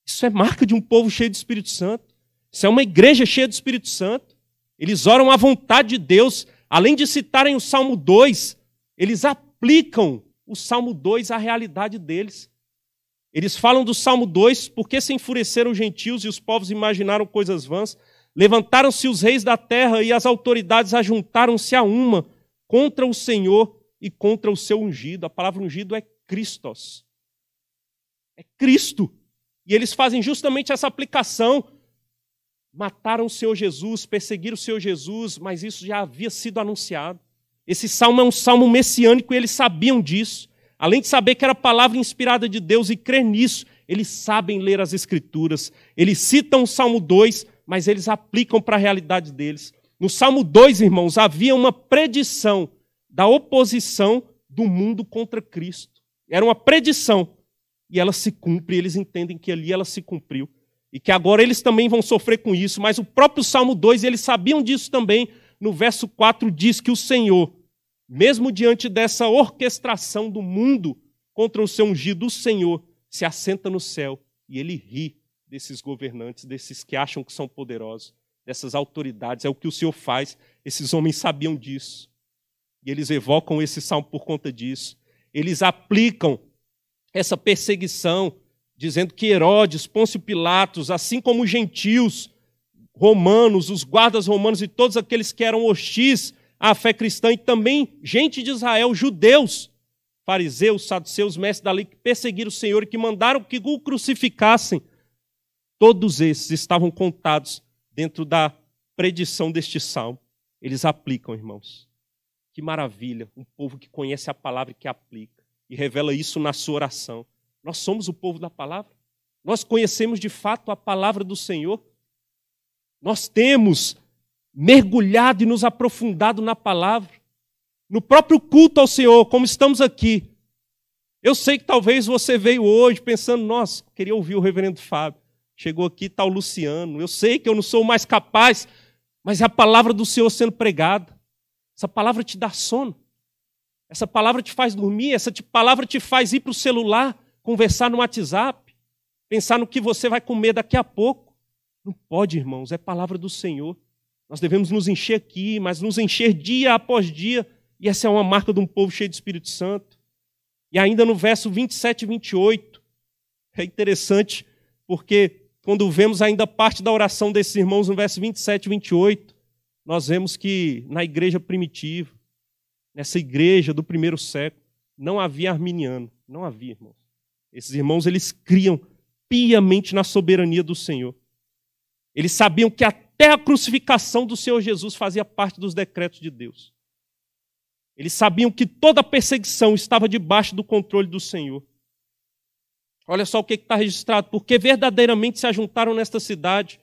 Isso é marca de um povo cheio do Espírito Santo. Isso é uma igreja cheia do Espírito Santo. Eles oram à vontade de Deus. Além de citarem o Salmo 2, eles aplicam o Salmo 2 à realidade deles. Eles falam do Salmo 2, porque se enfureceram os gentios e os povos imaginaram coisas vãs. Levantaram-se os reis da terra e as autoridades ajuntaram-se a uma contra o Senhor e contra o seu ungido. A palavra ungido é Christos. É Cristo. E eles fazem justamente essa aplicação. Mataram o Senhor Jesus, perseguiram o Senhor Jesus, mas isso já havia sido anunciado. Esse salmo é um salmo messiânico e eles sabiam disso. Além de saber que era palavra inspirada de Deus e crer nisso, eles sabem ler as Escrituras. Eles citam o Salmo 2, mas eles aplicam para a realidade deles. No Salmo 2, irmãos, havia uma predição da oposição do mundo contra Cristo. Era uma predição. E ela se cumpre, eles entendem que ali ela se cumpriu. E que agora eles também vão sofrer com isso, mas o próprio Salmo 2, eles sabiam disso também. No verso 4 diz que o Senhor, mesmo diante dessa orquestração do mundo contra o seu ungido, o Senhor se assenta no céu e ele ri desses governantes, desses que acham que são poderosos, dessas autoridades. É o que o Senhor faz. Esses homens sabiam disso. E eles evocam esse salmo por conta disso. Eles aplicam essa perseguição, dizendo que Herodes, Pôncio Pilatos, assim como os gentios, romanos, os guardas romanos e todos aqueles que eram hostis à fé cristã e também gente de Israel, judeus, fariseus, saduceus, mestres da lei, que perseguiram o Senhor e que mandaram que o crucificassem, todos esses estavam contados dentro da predição deste salmo. Eles aplicam, irmãos. Que maravilha, um povo que conhece a palavra e que aplica e revela isso na sua oração. Nós somos o povo da palavra. Nós conhecemos de fato a palavra do Senhor. Nós temos mergulhado e nos aprofundado na palavra. No próprio culto ao Senhor, como estamos aqui. Eu sei que talvez você veio hoje pensando, nossa, queria ouvir o reverendo Fábio. Chegou aqui tal tá Luciano. Eu sei que eu não sou mais capaz, mas é a palavra do Senhor sendo pregada. Essa palavra te dá sono. Essa palavra te faz dormir. Essa palavra te faz ir para o celular, conversar no WhatsApp, pensar no que você vai comer daqui a pouco. Não pode, irmãos, é palavra do Senhor. Nós devemos nos encher aqui, mas nos encher dia após dia. E essa é uma marca de um povo cheio do Espírito Santo. E ainda no verso 27 e 28, é interessante, porque quando vemos ainda parte da oração desses irmãos no verso 27 e 28, nós vemos que na igreja primitiva, nessa igreja do primeiro século, não havia arminiano, não havia, irmãos. Esses irmãos, eles criam piamente na soberania do Senhor. Eles sabiam que até a crucificação do Senhor Jesus fazia parte dos decretos de Deus. Eles sabiam que toda a perseguição estava debaixo do controle do Senhor. Olha só o que está registrado. Porque verdadeiramente se ajuntaram nesta cidade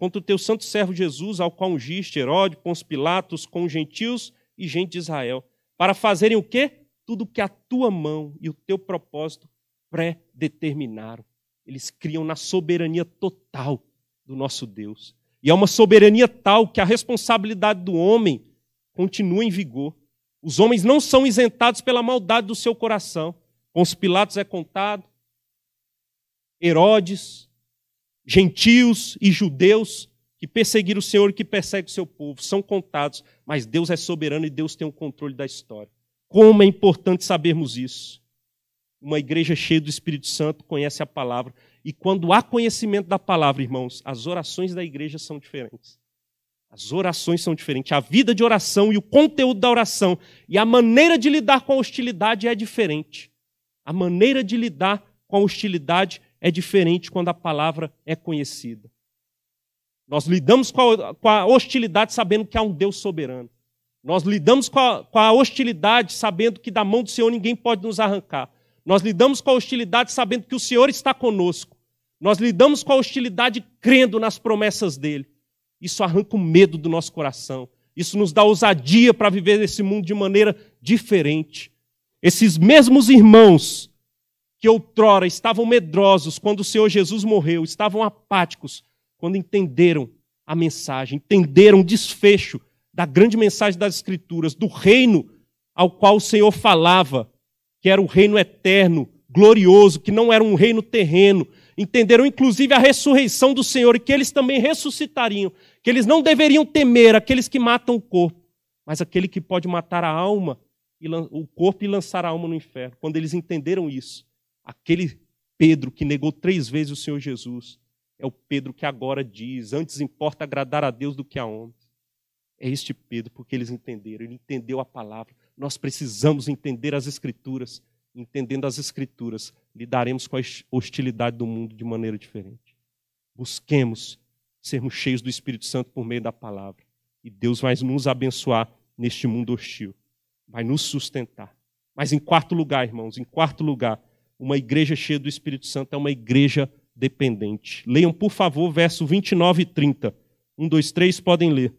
contra o teu santo servo Jesus, ao qual ungiste com Pons Pilatos, com os gentios e gente de Israel, para fazerem o quê? Tudo que a tua mão e o teu propósito pré-determinaram. Eles criam na soberania total do nosso Deus. E é uma soberania tal que a responsabilidade do homem continua em vigor. Os homens não são isentados pela maldade do seu coração. Com os Pilatos é contado, Herodes, gentios e judeus que perseguiram o Senhor e que perseguem o seu povo, são contados, mas Deus é soberano e Deus tem o controle da história. Como é importante sabermos isso. Uma igreja cheia do Espírito Santo conhece a palavra, e quando há conhecimento da palavra, irmãos, as orações da igreja são diferentes. As orações são diferentes, a vida de oração e o conteúdo da oração e a maneira de lidar com a hostilidade é diferente. A maneira de lidar com a hostilidade é diferente quando a palavra é conhecida. Nós lidamos com a, com a hostilidade sabendo que há um Deus soberano. Nós lidamos com a, com a hostilidade sabendo que da mão do Senhor ninguém pode nos arrancar. Nós lidamos com a hostilidade sabendo que o Senhor está conosco. Nós lidamos com a hostilidade crendo nas promessas dele. Isso arranca o medo do nosso coração. Isso nos dá ousadia para viver esse mundo de maneira diferente. Esses mesmos irmãos que outrora estavam medrosos quando o Senhor Jesus morreu, estavam apáticos quando entenderam a mensagem, entenderam o desfecho da grande mensagem das Escrituras, do reino ao qual o Senhor falava, que era o reino eterno, glorioso, que não era um reino terreno. Entenderam inclusive a ressurreição do Senhor e que eles também ressuscitariam, que eles não deveriam temer aqueles que matam o corpo, mas aquele que pode matar a alma, o corpo e lançar a alma no inferno. Quando eles entenderam isso, Aquele Pedro que negou três vezes o Senhor Jesus é o Pedro que agora diz: antes importa agradar a Deus do que a homens. É este Pedro, porque eles entenderam, ele entendeu a palavra. Nós precisamos entender as Escrituras. Entendendo as Escrituras, lidaremos com a hostilidade do mundo de maneira diferente. Busquemos sermos cheios do Espírito Santo por meio da palavra. E Deus vai nos abençoar neste mundo hostil, vai nos sustentar. Mas em quarto lugar, irmãos, em quarto lugar, uma igreja cheia do Espírito Santo é uma igreja dependente. Leiam, por favor, verso 29 e 30. Um, dois, três, podem ler.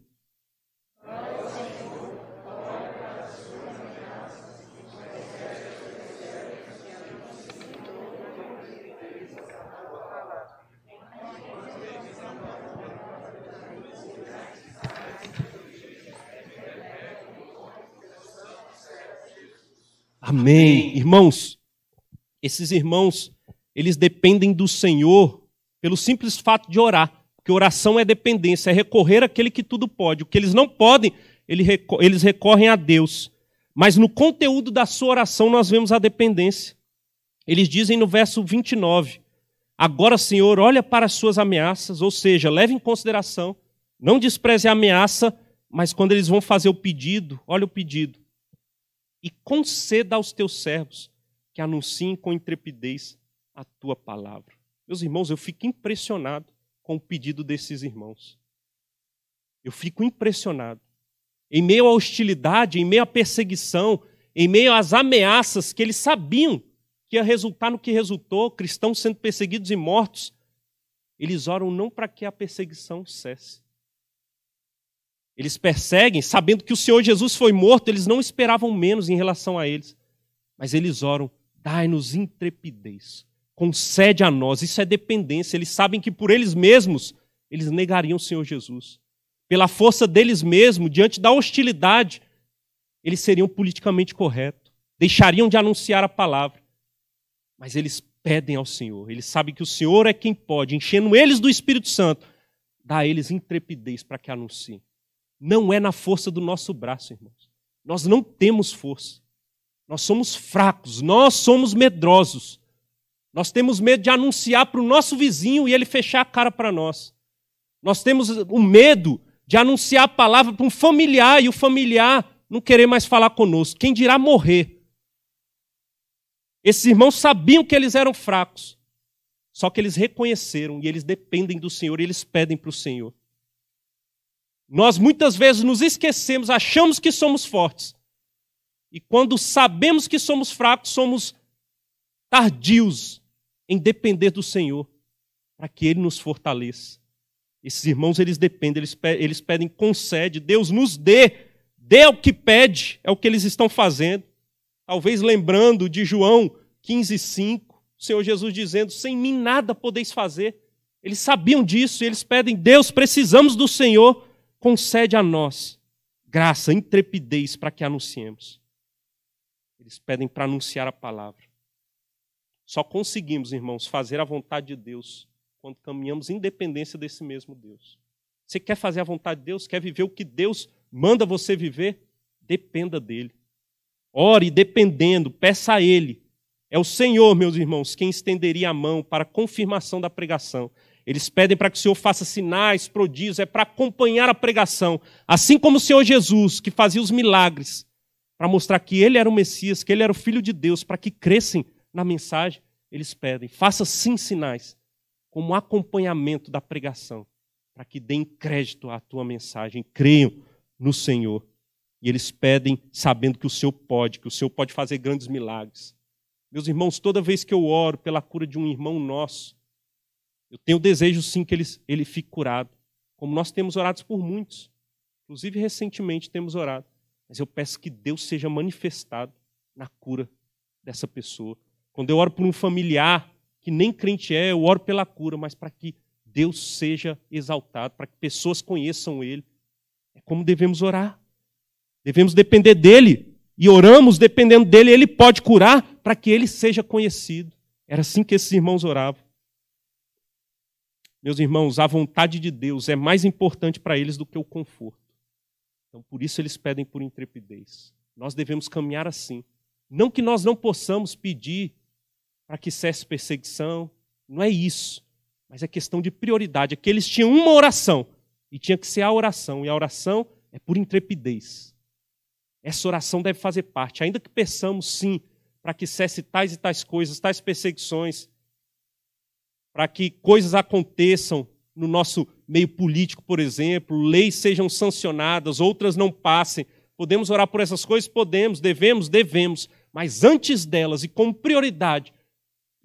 Amém. Amém. Irmãos, esses irmãos, eles dependem do Senhor pelo simples fato de orar. Porque oração é dependência, é recorrer àquele que tudo pode. O que eles não podem, eles recorrem a Deus. Mas no conteúdo da sua oração nós vemos a dependência. Eles dizem no verso 29: Agora, Senhor, olha para as suas ameaças, ou seja, leve em consideração, não despreze a ameaça, mas quando eles vão fazer o pedido, olha o pedido. E conceda aos teus servos que anunciem com intrepidez a tua palavra. Meus irmãos, eu fico impressionado com o pedido desses irmãos. Eu fico impressionado. Em meio à hostilidade, em meio à perseguição, em meio às ameaças que eles sabiam que ia resultar no que resultou, cristãos sendo perseguidos e mortos, eles oram não para que a perseguição cesse. Eles perseguem, sabendo que o Senhor Jesus foi morto, eles não esperavam menos em relação a eles, mas eles oram Dai-nos intrepidez. Concede a nós. Isso é dependência. Eles sabem que por eles mesmos eles negariam o Senhor Jesus. Pela força deles mesmos, diante da hostilidade, eles seriam politicamente corretos. Deixariam de anunciar a palavra. Mas eles pedem ao Senhor. Eles sabem que o Senhor é quem pode, enchendo eles do Espírito Santo, dá a eles intrepidez para que anunciem. Não é na força do nosso braço, irmãos. Nós não temos força. Nós somos fracos, nós somos medrosos. Nós temos medo de anunciar para o nosso vizinho e ele fechar a cara para nós. Nós temos o medo de anunciar a palavra para um familiar e o familiar não querer mais falar conosco. Quem dirá morrer? Esses irmãos sabiam que eles eram fracos, só que eles reconheceram e eles dependem do Senhor e eles pedem para o Senhor. Nós muitas vezes nos esquecemos, achamos que somos fortes, e quando sabemos que somos fracos, somos tardios em depender do Senhor para que Ele nos fortaleça. Esses irmãos, eles dependem, eles, pedem, eles pedem, concede, Deus nos dê, dê o que pede, é o que eles estão fazendo. Talvez lembrando de João 15, 5, o Senhor Jesus dizendo: Sem mim nada podeis fazer. Eles sabiam disso, eles pedem: Deus, precisamos do Senhor, concede a nós graça, intrepidez para que anunciemos. Eles pedem para anunciar a palavra. Só conseguimos, irmãos, fazer a vontade de Deus quando caminhamos em dependência desse mesmo Deus. Você quer fazer a vontade de Deus? Quer viver o que Deus manda você viver? Dependa dele. Ore dependendo, peça a ele. É o Senhor, meus irmãos, quem estenderia a mão para a confirmação da pregação. Eles pedem para que o Senhor faça sinais, prodígios, é para acompanhar a pregação. Assim como o Senhor Jesus, que fazia os milagres, para mostrar que ele era o Messias, que ele era o Filho de Deus, para que crescem na mensagem, eles pedem: faça sim sinais, como acompanhamento da pregação, para que deem crédito à tua mensagem, creiam no Senhor. E eles pedem sabendo que o Senhor pode, que o Senhor pode fazer grandes milagres. Meus irmãos, toda vez que eu oro pela cura de um irmão nosso, eu tenho o desejo sim que ele, ele fique curado, como nós temos orado por muitos. Inclusive, recentemente temos orado. Mas eu peço que Deus seja manifestado na cura dessa pessoa. Quando eu oro por um familiar que nem crente é, eu oro pela cura, mas para que Deus seja exaltado, para que pessoas conheçam Ele. É como devemos orar. Devemos depender dele e oramos dependendo dele. Ele pode curar para que ele seja conhecido. Era assim que esses irmãos oravam. Meus irmãos, a vontade de Deus é mais importante para eles do que o conforto. Então, por isso eles pedem por intrepidez. Nós devemos caminhar assim. Não que nós não possamos pedir para que cesse perseguição, não é isso. Mas é questão de prioridade. É que eles tinham uma oração e tinha que ser a oração. E a oração é por intrepidez. Essa oração deve fazer parte, ainda que peçamos sim, para que cesse tais e tais coisas, tais perseguições, para que coisas aconteçam no nosso meio político, por exemplo, leis sejam sancionadas, outras não passem. Podemos orar por essas coisas? Podemos, devemos, devemos. Mas antes delas e com prioridade,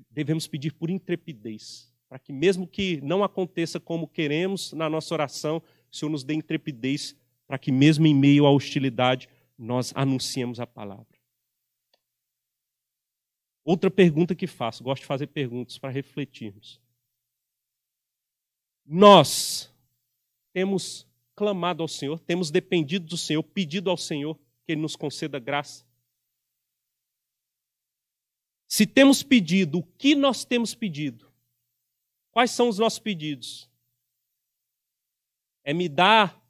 devemos pedir por intrepidez, para que mesmo que não aconteça como queremos na nossa oração, o Senhor nos dê intrepidez para que mesmo em meio à hostilidade nós anunciemos a palavra. Outra pergunta que faço, gosto de fazer perguntas para refletirmos nós temos clamado ao Senhor, temos dependido do Senhor, pedido ao Senhor que Ele nos conceda graça. Se temos pedido, o que nós temos pedido? Quais são os nossos pedidos? É me dar,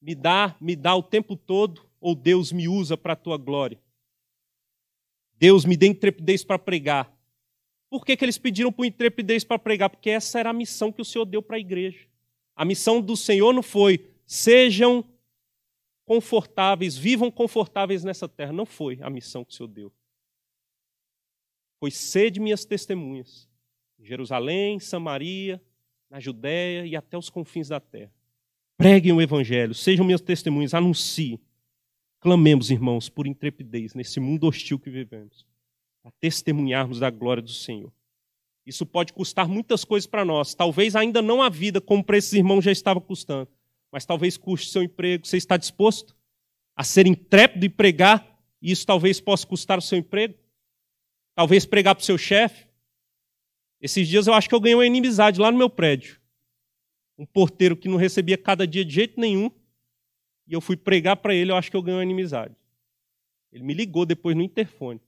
me dar, me dar o tempo todo, ou Deus me usa para a tua glória? Deus me dê intrepidez para pregar. Por que, que eles pediram por intrepidez para pregar? Porque essa era a missão que o Senhor deu para a igreja. A missão do Senhor não foi sejam confortáveis, vivam confortáveis nessa terra. Não foi a missão que o Senhor deu. Foi sede minhas testemunhas. Em Jerusalém, Samaria, na Judéia e até os confins da terra. Preguem o Evangelho, sejam minhas testemunhas, Anuncie. Clamemos, irmãos, por intrepidez nesse mundo hostil que vivemos a testemunharmos da glória do Senhor. Isso pode custar muitas coisas para nós. Talvez ainda não a vida, como para esses irmãos já estava custando. Mas talvez custe seu emprego. Você está disposto a ser intrépido e pregar? E isso talvez possa custar o seu emprego? Talvez pregar para o seu chefe? Esses dias eu acho que eu ganhei uma inimizade lá no meu prédio. Um porteiro que não recebia cada dia de jeito nenhum. E eu fui pregar para ele, eu acho que eu ganhei uma inimizade. Ele me ligou depois no interfone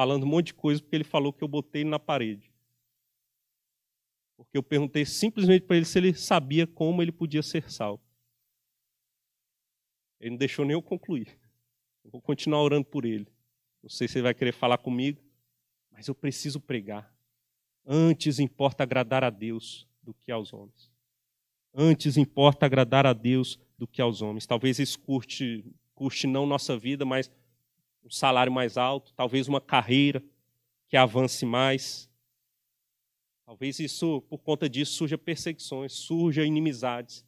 falando um monte de coisa porque ele falou que eu botei ele na parede. Porque eu perguntei simplesmente para ele se ele sabia como ele podia ser salvo. Ele não deixou nem eu concluir. Eu vou continuar orando por ele. Não sei se ele vai querer falar comigo, mas eu preciso pregar. Antes importa agradar a Deus do que aos homens. Antes importa agradar a Deus do que aos homens. Talvez isso curte, curte não nossa vida, mas um salário mais alto, talvez uma carreira que avance mais. Talvez isso, por conta disso, surja perseguições, surja inimizades.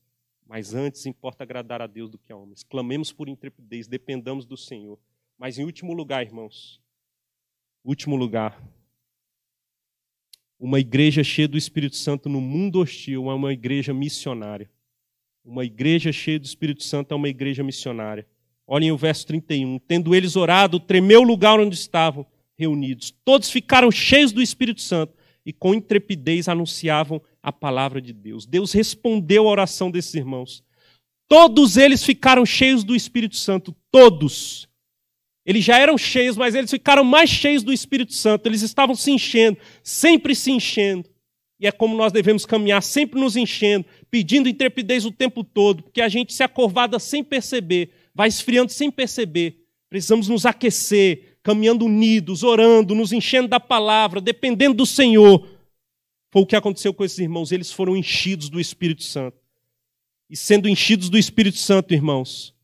Mas antes importa agradar a Deus do que a homens. Clamemos por intrepidez, dependamos do Senhor. Mas em último lugar, irmãos, último lugar, uma igreja cheia do Espírito Santo no mundo hostil é uma igreja missionária. Uma igreja cheia do Espírito Santo é uma igreja missionária. Olhem o verso 31. Tendo eles orado, tremeu o lugar onde estavam reunidos. Todos ficaram cheios do Espírito Santo e com intrepidez anunciavam a palavra de Deus. Deus respondeu à oração desses irmãos. Todos eles ficaram cheios do Espírito Santo, todos. Eles já eram cheios, mas eles ficaram mais cheios do Espírito Santo. Eles estavam se enchendo, sempre se enchendo. E é como nós devemos caminhar, sempre nos enchendo, pedindo intrepidez o tempo todo, porque a gente se acovada sem perceber vai esfriando sem perceber. Precisamos nos aquecer, caminhando unidos, orando, nos enchendo da palavra, dependendo do Senhor. Foi o que aconteceu com esses irmãos, eles foram enchidos do Espírito Santo. E sendo enchidos do Espírito Santo, irmãos,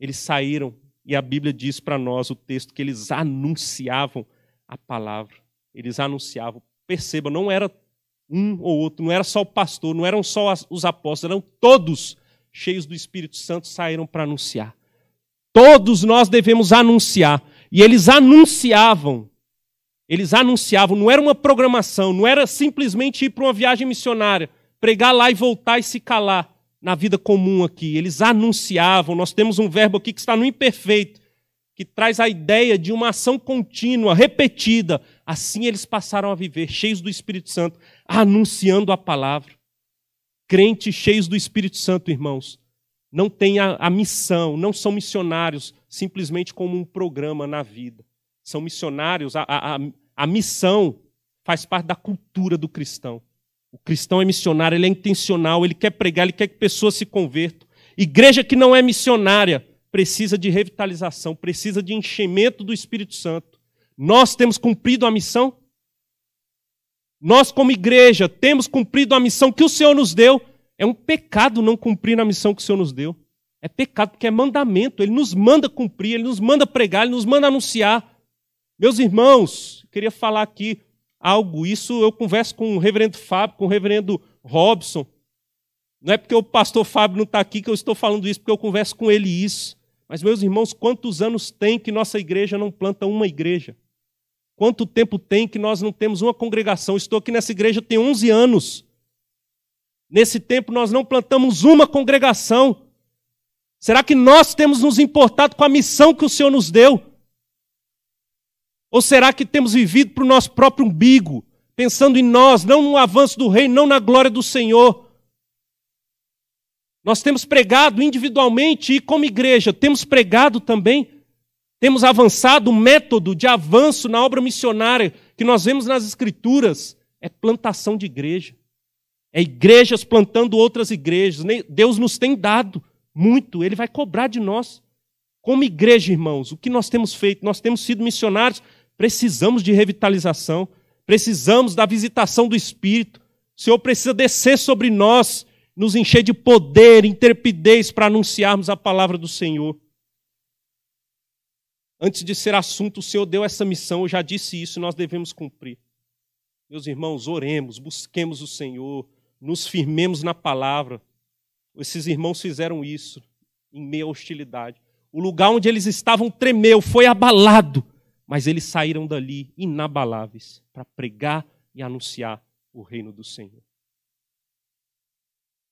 eles saíram e a Bíblia diz para nós o texto que eles anunciavam a palavra. Eles anunciavam. Perceba, não era um ou outro, não era só o pastor, não eram só os apóstolos, eram todos cheios do Espírito Santo, saíram para anunciar. Todos nós devemos anunciar. E eles anunciavam. Eles anunciavam, não era uma programação, não era simplesmente ir para uma viagem missionária, pregar lá e voltar e se calar na vida comum aqui. Eles anunciavam. Nós temos um verbo aqui que está no imperfeito, que traz a ideia de uma ação contínua, repetida. Assim eles passaram a viver, cheios do Espírito Santo, anunciando a palavra crentes cheios do Espírito Santo, irmãos, não têm a, a missão, não são missionários simplesmente como um programa na vida. São missionários, a, a, a missão faz parte da cultura do cristão. O cristão é missionário, ele é intencional, ele quer pregar, ele quer que pessoas se convertam. Igreja que não é missionária precisa de revitalização, precisa de enchimento do Espírito Santo. Nós temos cumprido a missão? nós, como igreja, temos cumprido a missão que o Senhor nos deu. É um pecado não cumprir a missão que o Senhor nos deu. É pecado porque é mandamento. Ele nos manda cumprir, ele nos manda pregar, ele nos manda anunciar. Meus irmãos, queria falar aqui algo. Isso eu converso com o reverendo Fábio, com o reverendo Robson. Não é porque o pastor Fábio não está aqui que eu estou falando isso, porque eu converso com ele isso. Mas, meus irmãos, quantos anos tem que nossa igreja não planta uma igreja? Quanto tempo tem que nós não temos uma congregação? Estou aqui nessa igreja tem 11 anos. Nesse tempo nós não plantamos uma congregação. Será que nós temos nos importado com a missão que o Senhor nos deu? Ou será que temos vivido para o nosso próprio umbigo, pensando em nós, não no avanço do reino, não na glória do Senhor? Nós temos pregado individualmente e como igreja, temos pregado também temos avançado, o método de avanço na obra missionária que nós vemos nas Escrituras é plantação de igreja. É igrejas plantando outras igrejas. Deus nos tem dado muito, Ele vai cobrar de nós. Como igreja, irmãos, o que nós temos feito? Nós temos sido missionários, precisamos de revitalização, precisamos da visitação do Espírito. O Senhor precisa descer sobre nós, nos encher de poder, intrepidez para anunciarmos a palavra do Senhor. Antes de ser assunto, o Senhor deu essa missão, eu já disse isso, nós devemos cumprir. Meus irmãos, oremos, busquemos o Senhor, nos firmemos na palavra. Esses irmãos fizeram isso em meia hostilidade. O lugar onde eles estavam tremeu, foi abalado, mas eles saíram dali inabaláveis para pregar e anunciar o reino do Senhor.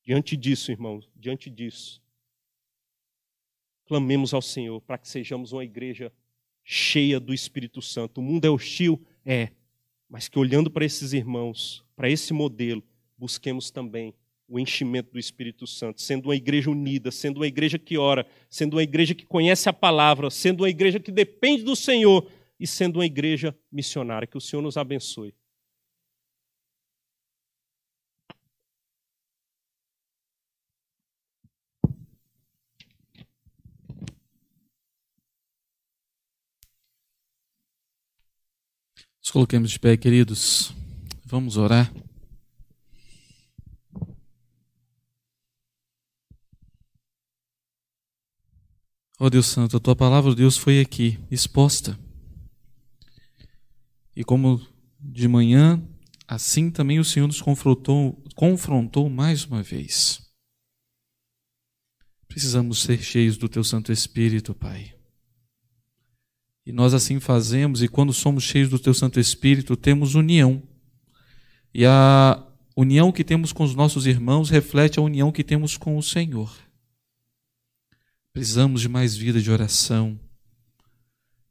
Diante disso, irmãos, diante disso, clamemos ao Senhor para que sejamos uma igreja cheia do Espírito Santo. O mundo é hostil? É. Mas que olhando para esses irmãos, para esse modelo, busquemos também o enchimento do Espírito Santo, sendo uma igreja unida, sendo uma igreja que ora, sendo uma igreja que conhece a palavra, sendo uma igreja que depende do Senhor e sendo uma igreja missionária. Que o Senhor nos abençoe. Nos coloquemos de pé, queridos. Vamos orar. Ó oh Deus Santo, a tua palavra, Deus, foi aqui exposta. E como de manhã, assim também o Senhor nos confrontou, confrontou mais uma vez. Precisamos ser cheios do teu Santo Espírito, Pai. E nós assim fazemos, e quando somos cheios do Teu Santo Espírito, temos união. E a união que temos com os nossos irmãos reflete a união que temos com o Senhor. Precisamos de mais vida de oração.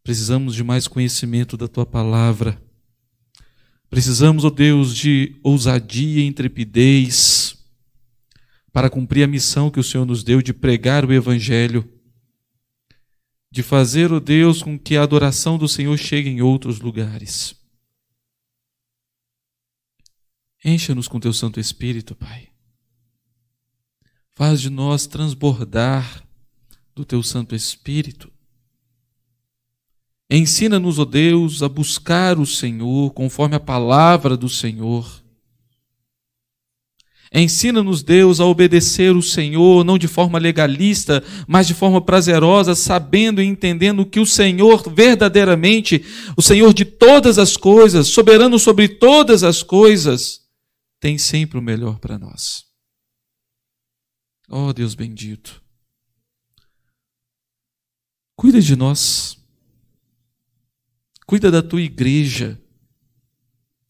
Precisamos de mais conhecimento da tua palavra. Precisamos, ó oh Deus, de ousadia e intrepidez para cumprir a missão que o Senhor nos deu de pregar o evangelho de fazer o oh Deus com que a adoração do Senhor chegue em outros lugares. Encha-nos com teu Santo Espírito, Pai. Faz de nós transbordar do teu Santo Espírito. Ensina-nos, ó oh Deus, a buscar o Senhor conforme a palavra do Senhor Ensina-nos, Deus, a obedecer o Senhor, não de forma legalista, mas de forma prazerosa, sabendo e entendendo que o Senhor verdadeiramente, o Senhor de todas as coisas, soberano sobre todas as coisas, tem sempre o melhor para nós. Ó oh, Deus bendito, cuida de nós, cuida da tua igreja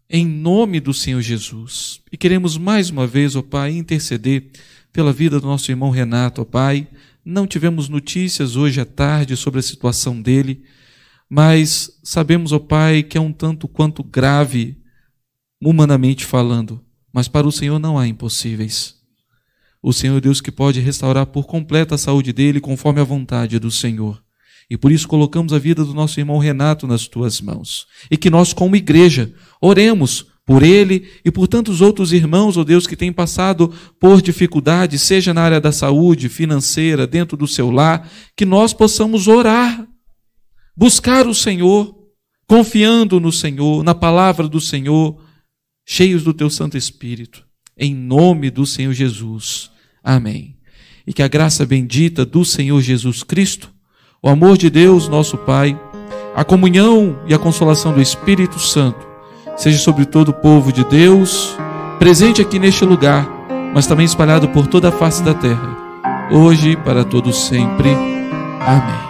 em nome do Senhor Jesus. E queremos mais uma vez, ó Pai, interceder pela vida do nosso irmão Renato, ó Pai. Não tivemos notícias hoje à tarde sobre a situação dele, mas sabemos, ó Pai, que é um tanto quanto grave, humanamente falando, mas para o Senhor não há impossíveis. O Senhor é Deus que pode restaurar por completa a saúde dele, conforme a vontade do Senhor. E por isso colocamos a vida do nosso irmão Renato nas tuas mãos. E que nós, como igreja, Oremos por ele e por tantos outros irmãos, ó oh Deus, que têm passado por dificuldades, seja na área da saúde, financeira, dentro do seu lar, que nós possamos orar, buscar o Senhor, confiando no Senhor, na palavra do Senhor, cheios do teu Santo Espírito, em nome do Senhor Jesus. Amém. E que a graça bendita do Senhor Jesus Cristo, o amor de Deus, nosso Pai, a comunhão e a consolação do Espírito Santo, seja sobre todo o povo de Deus, presente aqui neste lugar, mas também espalhado por toda a face da terra, hoje e para todos sempre. Amém.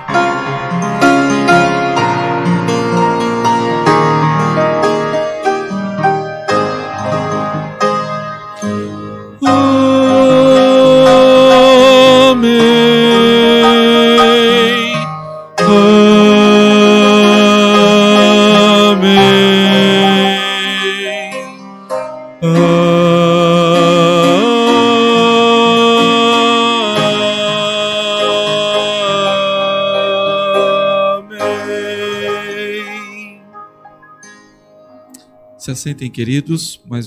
Sentem, queridos, mas